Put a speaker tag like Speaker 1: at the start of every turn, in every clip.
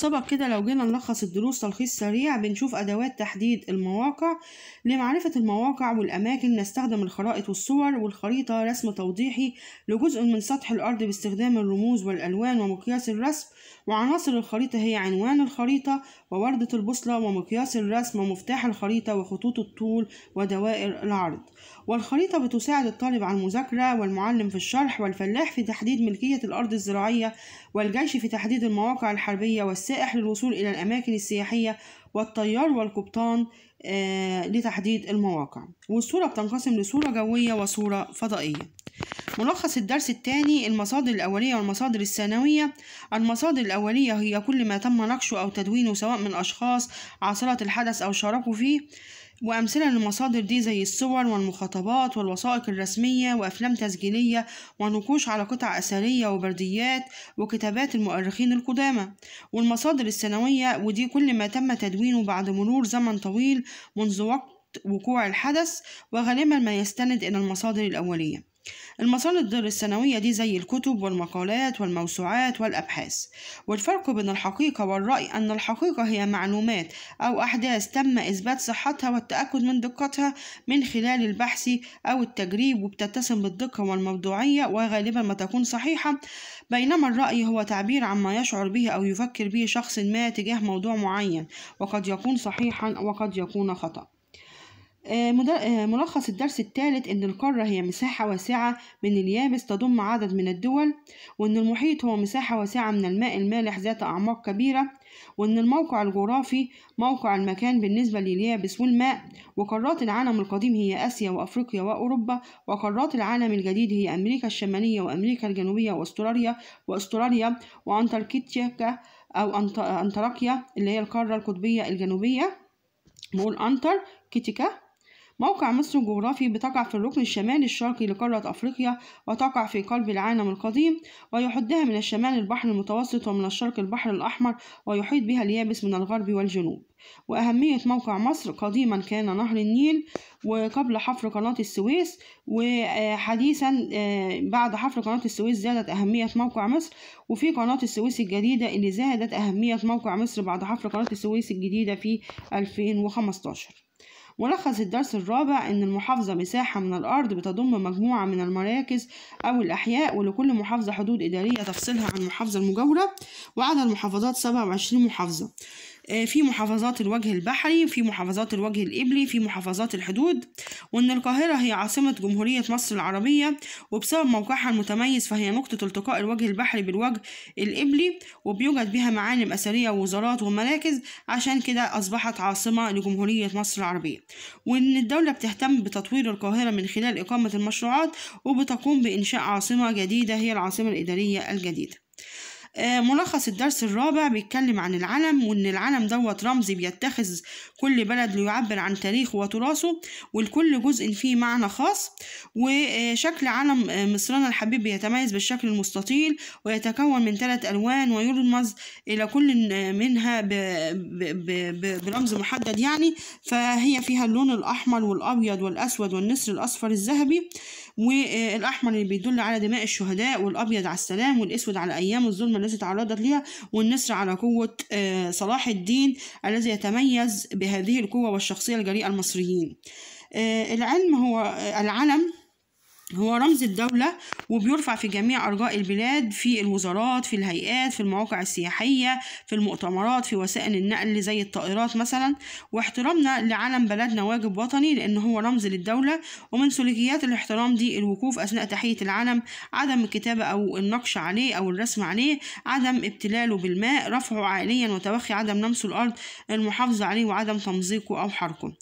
Speaker 1: سبق كده لو جينا نلخص الدروس تلخيص سريع بنشوف أدوات تحديد المواقع لمعرفة المواقع والأماكن نستخدم الخرائط والصور والخريطة رسم توضيحي لجزء من سطح الأرض باستخدام الرموز والألوان ومقياس الرسم وعناصر الخريطة هي عنوان الخريطة ووردة البوصلة ومقياس الرسم ومفتاح الخريطة وخطوط الطول ودوائر العرض والخريطة بتساعد الطالب على المذاكرة والمعلم في الشرح والفلاح في تحديد ملكية الأرض الزراعية والجيش في تحديد المواقع الحربية والس السائح للوصول إلى الأماكن السياحية والطيار والقبطان آه، لتحديد المواقع والصورة بتنقسم لصورة جوية وصورة فضائية ملخص الدرس الثاني المصادر الأولية والمصادر الثانوية المصادر الأولية هي كل ما تم نقشه أو تدوينه سواء من أشخاص عاصرة الحدث أو شاركوا فيه وأمثلة للمصادر دي زي الصور والمخاطبات والوثائق الرسمية وأفلام تسجيلية ونقوش على قطع أثرية وبرديات وكتابات المؤرخين القدامى والمصادر السنوية ودي كل ما تم تدوينه بعد مرور زمن طويل منذ وقت وقوع الحدث وغالبا ما يستند إلى المصادر الأولية المصادر السنوية دي زي الكتب والمقالات والموسوعات والأبحاث والفرق بين الحقيقة والرأي أن الحقيقة هي معلومات أو أحداث تم إثبات صحتها والتأكد من دقتها من خلال البحث أو التجريب وبتتسم بالدقة والموضوعية وغالبا ما تكون صحيحة بينما الرأي هو تعبير عما يشعر به أو يفكر به شخص ما تجاه موضوع معين وقد يكون صحيحا وقد يكون خطأ آه، آه، ملخص الدرس الثالث أن القارة هي مساحة واسعة من اليابس تضم عدد من الدول وأن المحيط هو مساحة واسعة من الماء المالح ذات أعماق كبيرة وأن الموقع الجغرافي موقع المكان بالنسبة لليابس والماء وقارات العالم القديم هي آسيا وأفريقيا وأوروبا وقارات العالم الجديد هي أمريكا الشمالية وأمريكا الجنوبية وأستراليا وأستراليا وأنتاركتيكا أو أنطاركيا اللي هي القارة القطبية الجنوبية نقول كيتيكا موقع مصر الجغرافي بتقع في الركن الشمالي الشرقي لقارة أفريقيا وتقع في قلب العالم القديم ويحدها من الشمال البحر المتوسط ومن الشرق البحر الأحمر ويحيط بها اليابس من الغرب والجنوب وأهمية موقع مصر قديما كان نهر النيل وقبل حفر قناة السويس وحديثا آه، بعد حفر قناة السويس زادت أهمية موقع مصر وفي قناة السويس الجديدة اللي زادت أهمية موقع مصر بعد حفر قناة السويس الجديدة في 2015 ولخص الدرس الرابع أن المحافظة مساحة من الأرض بتضم مجموعة من المراكز أو الأحياء ولكل محافظة حدود إدارية تفصلها عن المحافظة المجاورة وعدد المحافظات 27 محافظة آه، في محافظات الوجه البحري في محافظات الوجه الإبلي في محافظات الحدود وإن القاهرة هي عاصمة جمهورية مصر العربية وبسبب موقعها المتميز فهي نقطة التقاء الوجه البحري بالوجه الإبلي وبيوجد بها معالم أثرية ووزارات ومراكز عشان كده أصبحت عاصمة لجمهورية مصر العربية وإن الدولة بتهتم بتطوير القاهرة من خلال إقامة المشروعات وبتقوم بإنشاء عاصمة جديدة هي العاصمة الإدارية الجديدة آه، ملخص الدرس الرابع بيتكلم عن العلم وإن العلم دوت رمز بيتخذ كل بلد ليعبر عن تاريخه وتراثه ولكل جزء فيه معنى خاص وشكل علم آه، مصرنا الحبيب بيتميز بالشكل المستطيل ويتكون من ثلاث ألوان ويرمز إلى كل منها برمز محدد يعني فهي فيها اللون الأحمر والأبيض والأسود والنسر الأصفر الذهبي والاحمر اللي بيدل على دماء الشهداء والابيض على السلام والاسود على ايام الظلم التي تعرضت لها والنسر على قوه آه، صلاح الدين الذي يتميز بهذه القوه والشخصيه الجريئه المصريين آه، العلم هو آه، العلم هو رمز الدولة وبيرفع في جميع أرجاء البلاد في الوزارات في الهيئات في المواقع السياحية في المؤتمرات في وسائل النقل زي الطائرات مثلا واحترامنا لعلم بلدنا واجب وطني لأن هو رمز للدولة ومن سلوكيات الاحترام دي الوقوف أثناء تحية العلم عدم الكتابة أو النقش عليه أو الرسم عليه عدم ابتلاله بالماء رفعه عائليا وتوخي عدم لمسه الأرض المحافظة عليه وعدم تمزيقه أو حرقه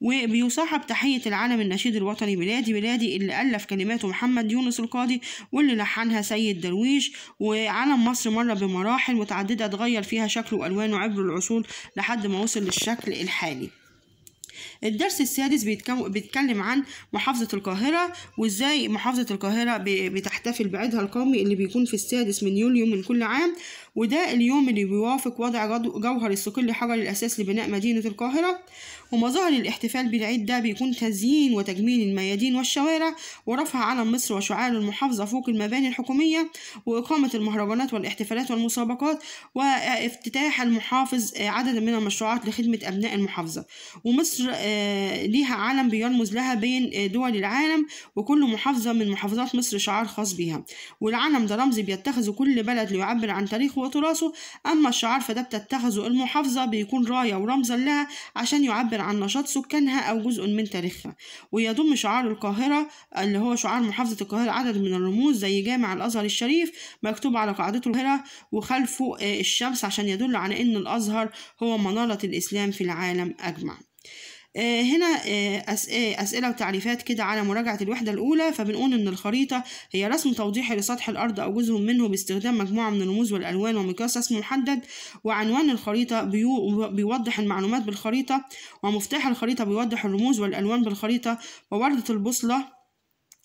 Speaker 1: وبيصاحب تحية العلم النشيد الوطني بلادي بلادي اللي ألف كلماته محمد يونس القاضي واللي لحنها سيد درويش وعلم مصر مر بمراحل متعددة اتغير فيها شكله وألوانه عبر العصور لحد ما وصل للشكل الحالي الدرس السادس بيتكلم عن محافظة القاهرة وازاي محافظة القاهرة بتحتفل بعيدها القومي اللي بيكون في السادس من يوليو من كل عام وده اليوم اللي بيوافق وضع جوهر الصقل حجر الأساس لبناء مدينة القاهرة ومظاهر الاحتفال بالعيد ده بيكون تزيين وتجميل الميادين والشوارع ورفع علم مصر وشعار المحافظة فوق المباني الحكومية وإقامة المهرجانات والاحتفالات والمسابقات وافتتاح المحافظ آه، عدد من المشروعات لخدمة أبناء المحافظة ومصر آه، ليها علم بيرمز لها بين آه، دول العالم وكل محافظة من محافظات مصر شعار خاص بيها والعلم ده رمز بيتخذه كل بلد ليعبر عن تاريخه وتراثه أما الشعار فده بتتخذه المحافظة بيكون راية ورمزا لها عشان يعبر عن نشاط سكانها أو جزء من تاريخها ويضم شعار القاهرة اللي هو شعار محافظة القاهرة عدد من الرموز زي جامع الأزهر الشريف مكتوب على قاعدته القاهرة وخلفه آه، الشمس عشان يدل على إن الأزهر هو منارة الإسلام في العالم أجمع آه، هنا آه، آه، أسئلة وتعريفات كده على مراجعة الوحدة الأولى فبنقول إن الخريطة هي رسم توضيحي لسطح الأرض أو جزء منه باستخدام مجموعة من الرموز والألوان ومقياس رسم محدد وعنوان الخريطة بيوضح المعلومات بالخريطة ومفتاح الخريطة بيوضح الرموز والألوان بالخريطة ووردة البوصلة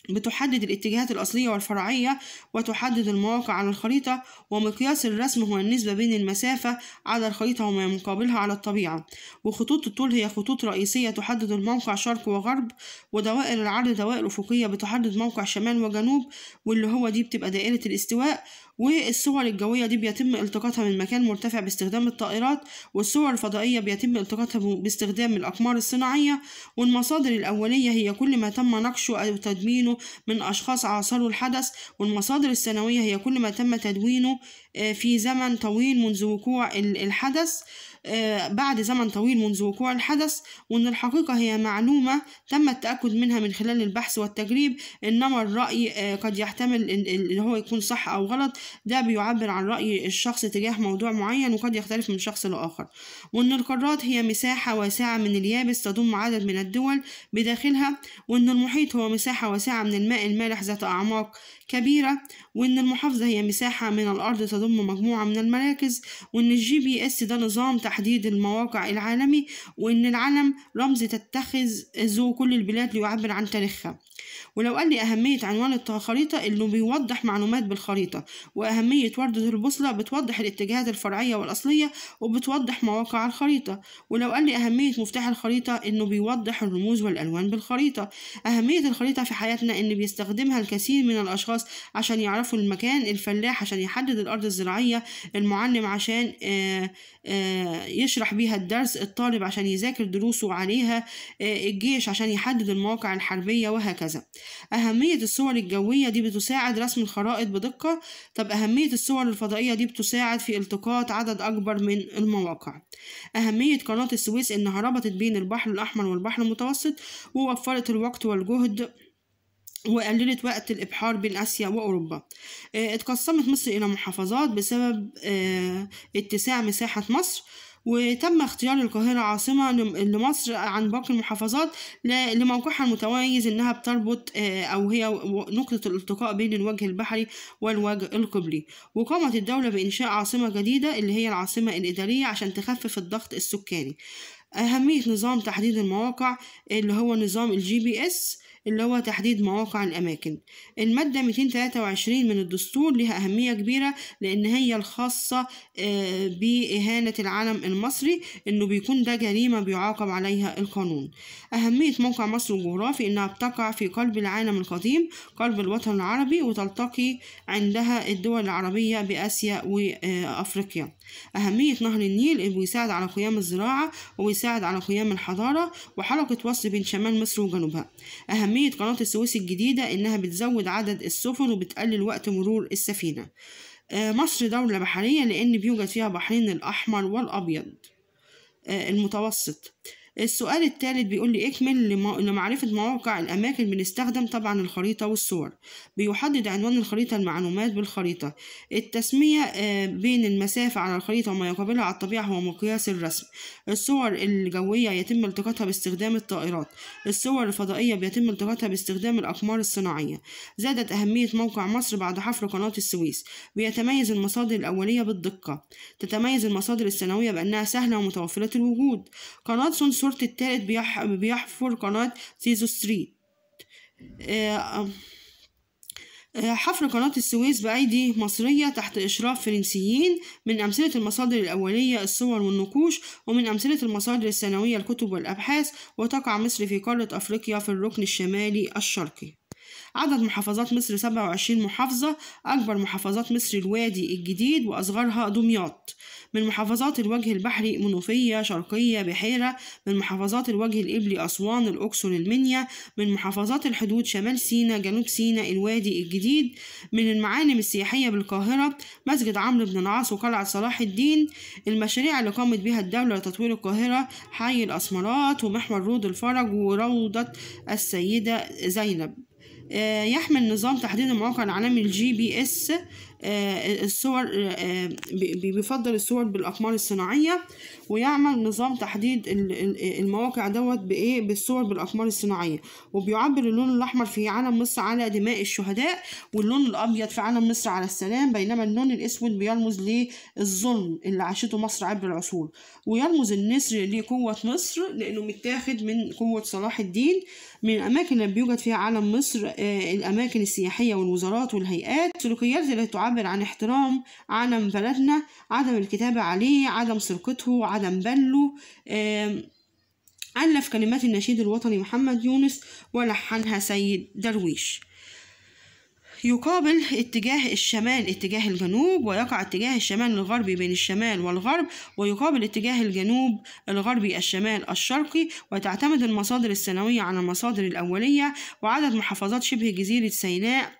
Speaker 1: بتحدد الاتجاهات الأصلية والفرعية وتحدد المواقع على الخريطة ومقياس الرسم هو النسبة بين المسافة على الخريطة وما مقابلها على الطبيعة وخطوط الطول هي خطوط رئيسية تحدد الموقع شرق وغرب ودوائر العرض دوائر أفقية بتحدد موقع شمال وجنوب واللي هو دي بتبقى دائرة الاستواء والصور الجوية دي بيتم التقاطها من مكان مرتفع باستخدام الطائرات والصور الفضائية بيتم التقاطها باستخدام الأقمار الصناعية والمصادر الأولية هي كل ما تم نقشه أو تدوينه من أشخاص عاصروا الحدث والمصادر الثانوية هي كل ما تم تدوينه آه، في زمن طويل منذ وقوع الحدث آه، بعد زمن طويل منذ وقوع الحدث وإن الحقيقة هي معلومة تم التأكد منها من خلال البحث والتجريب إنما الرأي آه، قد يحتمل إن هو يكون صح أو غلط ده بيعبر عن رأي الشخص تجاه موضوع معين وقد يختلف من شخص لآخر وإن القارات هي مساحة واسعة من اليابس تضم عدد من الدول بداخلها وإن المحيط هو مساحة واسعة من الماء المالح ذات أعماق كبيرة وإن المحافظة هي مساحة من الأرض تضم مجموعة من المراكز وإن الجي بي إس ده نظام تحديد المواقع العالمي وإن العلم رمز تتخذه كل البلاد ليعبر عن تاريخها ولو قال لي أهمية عنوان الخريطة إنه بيوضح معلومات بالخريطة وأهمية وردة البوصلة بتوضح الاتجاهات الفرعية والأصلية وبتوضح مواقع الخريطة ولو قال لي أهمية مفتاح الخريطة إنه بيوضح الرموز والألوان بالخريطة أهمية الخريطة في حياتنا إن بيستخدمها الكثير من الأشخاص عشان يعرفوا المكان الفلاح عشان يحدد الأرض الزراعية المعلم عشان آه، آه، يشرح بيها الدرس الطالب عشان يذاكر دروسه عليها آه، الجيش عشان يحدد المواقع الحربية وهكذا أهمية الصور الجوية دي بتساعد رسم الخرائط بدقة طب أهمية الصور الفضائية دي بتساعد في التقاط عدد أكبر من المواقع أهمية قناة السويس إنها ربطت بين البحر الأحمر والبحر المتوسط ووفرت الوقت والجهد وقللت وقت الإبحار بين آسيا وأوروبا آه، اتقسمت مصر إلى محافظات بسبب آه، اتساع مساحة مصر وتم اختيار القاهرة عاصمة لمصر عن باقي المحافظات لموقعها المتميز إنها بتربط آه، أو هي نقطة الالتقاء بين الوجه البحري والوجه القبلي وقامت الدولة بإنشاء عاصمة جديدة اللي هي العاصمة الإدارية عشان تخفف الضغط السكاني أهمية نظام تحديد المواقع اللي هو نظام الجي بي اس اللي هو تحديد مواقع الأماكن المادة 223 من الدستور لها أهمية كبيرة لأن هي الخاصة آه، بإهانة العلم المصري إنه بيكون ده جريمة بيعاقب عليها القانون أهمية موقع مصر الجغرافي إنها بتقع في قلب العالم القديم قلب الوطن العربي وتلتقي عندها الدول العربية بآسيا وأفريقيا أهمية نهر النيل إنه بيساعد على قيام الزراعة وبيساعد على قيام الحضارة وحلقة وصل بين شمال مصر وجنوبها أهمية قناة السويس الجديدة إنها بتزود عدد السفن وبتقلل وقت مرور السفينة آه، مصر دولة بحرية لأن بيوجد فيها بحرين الأحمر والأبيض آه، المتوسط السؤال الثالث بيقول لي اكمل لمعرفة مواقع الأماكن بنستخدم طبعا الخريطة والصور بيحدد عنوان الخريطة المعلومات بالخريطة التسمية آه، بين المسافة على الخريطة وما يقابلها على الطبيعة هو مقياس الرسم الصور الجوية يتم التقاطها باستخدام الطائرات الصور الفضائية بيتم التقاطها باستخدام الأقمار الصناعية زادت أهمية موقع مصر بعد حفر قناة السويس بيتميز المصادر الأولية بالدقة تتميز المصادر السنوية بأنها سهلة ومتوفرة الوجود قناة سونس الصورة التالت بيح... بيحفر قناة سيزو ستريت آه، آه، حفر قناة السويس بأيدي مصرية تحت إشراف فرنسيين من أمثلة المصادر الأولية الصور والنقوش ومن أمثلة المصادر الثانوية الكتب والأبحاث وتقع مصر في قارة أفريقيا في الركن الشمالي الشرقي عدد محافظات مصر 27 محافظة أكبر محافظات مصر الوادي الجديد وأصغرها دمياط من محافظات الوجه البحري منوفية شرقية بحيرة من محافظات الوجه الإبلي أسوان الأقصر المنيا من محافظات الحدود شمال سينا جنوب سينا الوادي الجديد من المعالم السياحية بالقاهرة مسجد عمرو بن العاص وقلعة صلاح الدين المشاريع اللي قامت بها الدولة لتطوير القاهرة حي الأسمرات ومحور رود الفرج وروضة السيدة زينب آه، يحمل نظام تحديد المواقع العالمي الجي بي اس آه، الصور آه، بيفضل الصور بالأقمار الصناعية ويعمل نظام تحديد المواقع دوت بإيه بالصور بالأقمار الصناعية وبيعبر اللون الأحمر في علم مصر على دماء الشهداء واللون الأبيض في علم مصر على السلام بينما اللون الأسود بيرمز للظلم اللي عاشته مصر عبر العصور ويرمز النسر لقوة مصر لأنه متاخد من قوة صلاح الدين من الأماكن اللي بيوجد فيها علم مصر آه، الأماكن السياحية والوزارات والهيئات السلوكيات اللي تعبر تعبر عن احترام عالم بلدنا عدم الكتابة عليه عدم سرقته عدم بله ألف كلمات النشيد الوطني محمد يونس ولحنها سيد درويش يقابل اتجاه الشمال اتجاه الجنوب ويقع اتجاه الشمال الغربي بين الشمال والغرب ويقابل اتجاه الجنوب الغربي الشمال الشرقي وتعتمد المصادر السنوية على المصادر الأولية وعدد محافظات شبه جزيرة سيناء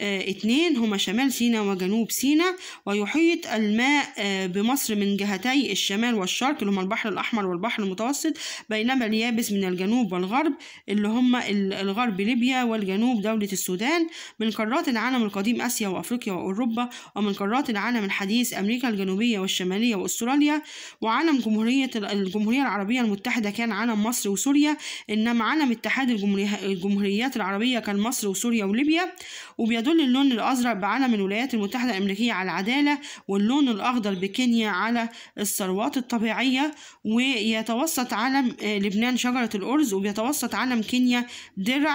Speaker 1: اثنين آه، هما شمال سينا وجنوب سينا ويحيط الماء آه، بمصر من جهتي الشمال والشرق اللي هما البحر الأحمر والبحر المتوسط بينما اليابس من الجنوب والغرب اللي هما الغرب ليبيا والجنوب دولة السودان من قارات العالم القديم آسيا وأفريقيا وأوروبا ومن قارات العالم الحديث أمريكا الجنوبية والشمالية وأستراليا وعلم جمهورية الجمهورية العربية المتحدة كان علم مصر وسوريا إنما علم اتحاد الجمهوريات العربية كان مصر وسوريا وليبيا وبيد يدل اللون الأزرق بعلم الولايات المتحدة الأمريكية على العدالة واللون الأخضر بكينيا على الثروات الطبيعية ويتوسط علم آه، لبنان شجرة الأرز وبيتوسط علم كينيا درع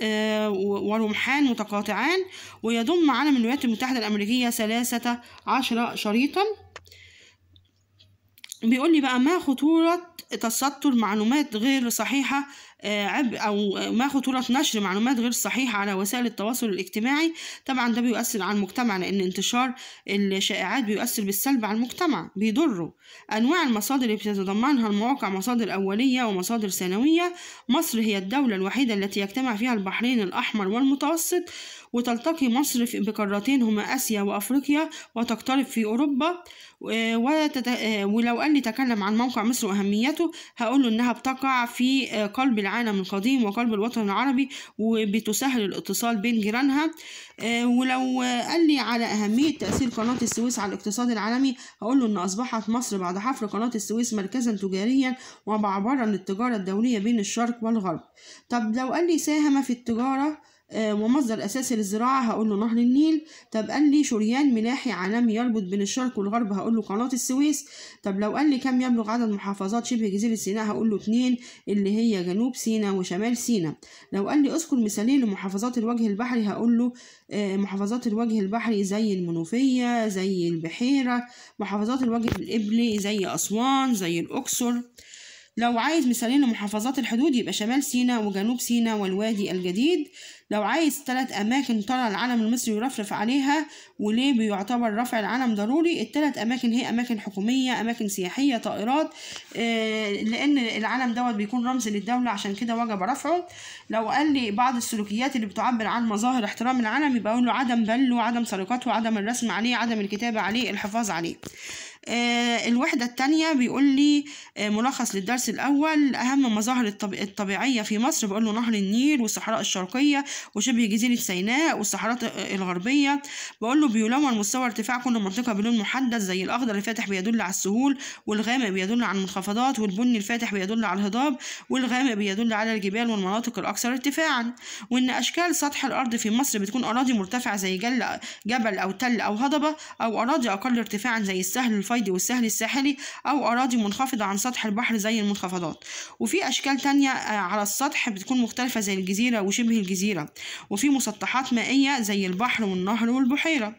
Speaker 1: آه، ورمحان متقاطعان ويضم علم الولايات المتحدة الأمريكية ثلاثة عشر شريطاً بيقول لي بقى ما خطورة تسطر معلومات غير صحيحة آه، عب أو آه، ما خطورة نشر معلومات غير صحيحة على وسائل التواصل الاجتماعي طبعا ده بيؤثر على المجتمع لأن انتشار الشائعات بيؤثر بالسلب على المجتمع بيضره أنواع المصادر اللي بتتضمنها المواقع مصادر أولية ومصادر ثانوية مصر هي الدولة الوحيدة التي يجتمع فيها البحرين الأحمر والمتوسط وتلتقي مصر بقارتين هما آسيا وأفريقيا وتقترب في أوروبا وتت... ولو قال لي تكلم عن موقع مصر وأهميته هقول له إنها بتقع في آه، قلب العالم القديم وقلب الوطن العربي وبتسهل الاتصال بين جيرانها آه، ولو قال لي على أهمية تأثير قناة السويس على الاقتصاد العالمي هقول له إن أصبحت مصر بعد حفر قناة السويس مركزا تجاريا ومعبرا للتجارة الدولية بين الشرق والغرب طب لو قال لي ساهم في التجارة آه، ومصدر أساسي للزراعة هقول له نهر النيل طب قال لي شريان ملاحي عالمي يربط بين الشرق والغرب هقول له قناة السويس طب لو قال لي كم يبلغ عدد محافظات شبه جزيرة سيناء هقول له اتنين اللي هي جنوب سيناء وشمال سيناء لو قال لي اذكر مثالين لمحافظات الوجه البحري هقول له آه، محافظات الوجه البحري زي المنوفية زي البحيرة محافظات الوجه الإبلي زي أسوان زي الأقصر لو عايز مثالين لمحافظات الحدود يبقى شمال سيناء وجنوب سيناء والوادي الجديد لو عايز تلات أماكن ترى العلم المصري يرفرف عليها وليه بيعتبر رفع العلم ضروري التلات أماكن هي أماكن حكومية أماكن سياحية طائرات آه، لأن العلم دوت بيكون رمز للدولة عشان كده وجب رفعه لو قال لي بعض السلوكيات اللي بتعبر عن مظاهر احترام العلم يبقى أقول له عدم بله وعدم سرقته وعدم الرسم عليه عدم الكتابة عليه الحفاظ عليه آه، الوحدة التانية بيقول لي آه، ملخص للدرس الأول أهم مظاهر الطبيعية في مصر بقول له نهر النيل والصحراء الشرقية وشبه جزيرة سيناء والصحراء آه، الغربية بقول له بيلون مستوى ارتفاع كل منطقة بلون محدد زي الأخضر الفاتح بيدل على السهول والغامق بيدل على المنخفضات والبني الفاتح بيدل على الهضاب والغامق بيدل على الجبال والمناطق الأكثر ارتفاعا وإن أشكال سطح الأرض في مصر بتكون أراضي مرتفعة زي جل جبل أو تل أو هضبة أو أراضي أقل ارتفاعا زي السهل الفيضي والسهل الساحلي أو أراضي منخفضة عن سطح البحر زي المنخفضات وفي أشكال تانية آه، على السطح بتكون مختلفة زي الجزيرة وشبه الجزيرة وفي مسطحات مائية زي البحر والنهر والبحيرة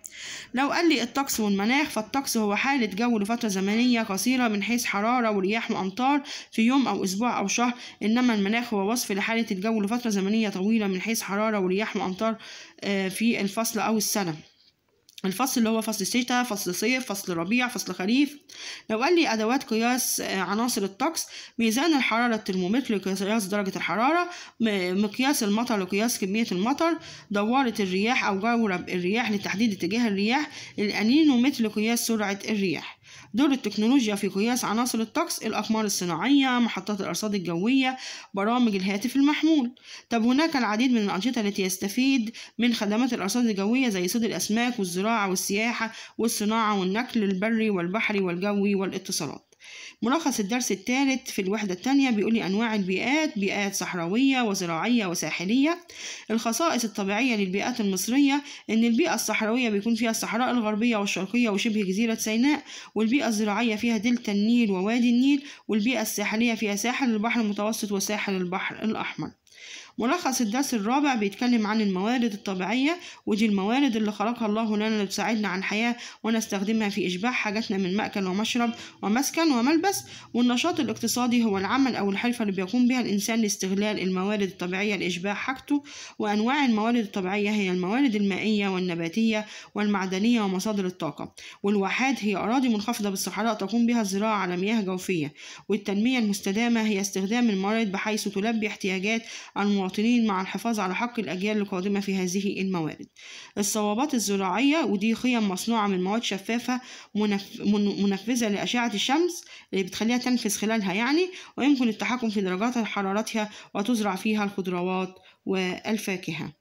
Speaker 1: لو قال لي الطقس والمناخ فالطقس هو حالة جو لفترة زمنية قصيرة من حيث حرارة ورياح وأمطار في يوم أو أسبوع أو شهر إنما المناخ هو وصف لحالة الجو لفترة زمنية طويلة من حيث حرارة ورياح وأمطار آه، في الفصل أو السنة الفصل اللي هو فصل الشتاء فصل صيف فصل ربيع فصل خريف لو قال لي أدوات قياس آه، عناصر الطقس ميزان الحرارة الترمومتر لقياس درجة الحرارة مقياس المطر لقياس كمية المطر دوارة الرياح أو جورب الرياح لتحديد اتجاه الرياح الأنينومتر لقياس سرعة الرياح دور التكنولوجيا في قياس عناصر الطقس الأقمار الصناعية محطات الأرصاد الجوية برامج الهاتف المحمول طب هناك العديد من الأنشطة التي يستفيد من خدمات الأرصاد الجوية زي صيد الأسماك والزراعة والسياحة والصناعة والنقل البري والبحري والجوي والاتصالات ملخص الدرس الثالث في الوحدة الثانية بيقول لي أنواع البيئات بيئات صحراوية وزراعية وساحلية الخصائص الطبيعية للبيئات المصرية إن البيئة الصحراوية بيكون فيها الصحراء الغربية والشرقية وشبه جزيرة سيناء والبيئة الزراعية فيها دلتا النيل ووادي النيل والبيئة الساحلية فيها ساحل البحر المتوسط وساحل البحر الأحمر ملخص الدرس الرابع بيتكلم عن الموارد الطبيعية ودي الموارد اللي خلقها الله لنا اللي بتساعدنا على الحياة ونستخدمها في إشباع حاجاتنا من مأكل ومشرب ومسكن وملبس والنشاط الاقتصادي هو العمل أو الحرفة اللي بيقوم بها الإنسان لاستغلال الموارد الطبيعية لإشباع حاجته وأنواع الموارد الطبيعية هي الموارد المائية والنباتية والمعدنية ومصادر الطاقة والواحات هي أراضي منخفضة بالصحراء تقوم بها الزراعة على مياه جوفية والتنمية المستدامة هي استخدام الموارد بحيث تلبي احتياجات الموارد المواطنين مع الحفاظ على حق الأجيال القادمة في هذه الموارد الصوابات الزراعية ودي خيم مصنوعة من مواد شفافة منفذة لأشعة الشمس اللي بتخليها تنفذ خلالها يعني ويمكن التحكم في درجات حرارتها وتزرع فيها الخضروات والفاكهة